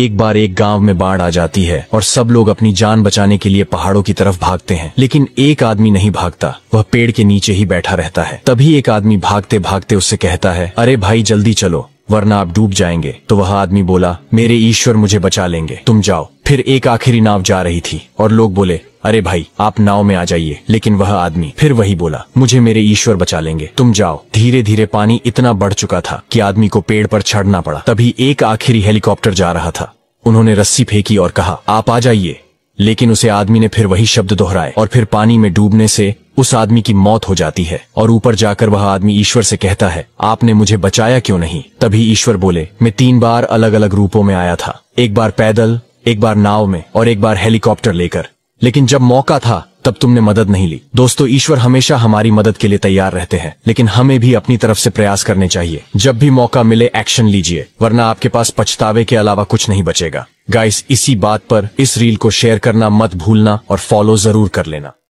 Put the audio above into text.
एक बार एक गांव में बाढ़ आ जाती है और सब लोग अपनी जान बचाने के लिए पहाड़ों की तरफ भागते हैं लेकिन एक आदमी नहीं भागता वह पेड़ के नीचे ही बैठा रहता है तभी एक आदमी भागते भागते उससे कहता है अरे भाई जल्दी चलो वरना आप डूब जाएंगे तो वह आदमी बोला मेरे ईश्वर मुझे बचा लेंगे तुम जाओ फिर एक आखिरी नाव जा रही थी और लोग बोले अरे भाई आप नाव में आ जाइए लेकिन वह आदमी फिर वही बोला मुझे मेरे ईश्वर बचा लेंगे तुम जाओ धीरे धीरे पानी इतना बढ़ चुका था कि आदमी को पेड़ पर चढ़ना पड़ा तभी एक आखिरी हेलीकॉप्टर जा रहा था उन्होंने रस्सी फेंकी और कहा आप आ जाइए लेकिन उसे आदमी ने फिर वही शब्द दोहराए और फिर पानी में डूबने से उस आदमी की मौत हो जाती है और ऊपर जाकर वह आदमी ईश्वर से कहता है आपने मुझे बचाया क्यों नहीं तभी ईश्वर बोले मैं तीन बार अलग अलग रूपों में आया था एक बार पैदल एक बार नाव में और एक बार हेलीकॉप्टर लेकर लेकिन जब मौका था तब तुमने मदद नहीं ली दोस्तों ईश्वर हमेशा हमारी मदद के लिए तैयार रहते हैं लेकिन हमें भी अपनी तरफ से प्रयास करने चाहिए जब भी मौका मिले एक्शन लीजिए वरना आपके पास पछतावे के अलावा कुछ नहीं बचेगा गाइस इसी बात पर इस रील को शेयर करना मत भूलना और फॉलो जरूर कर लेना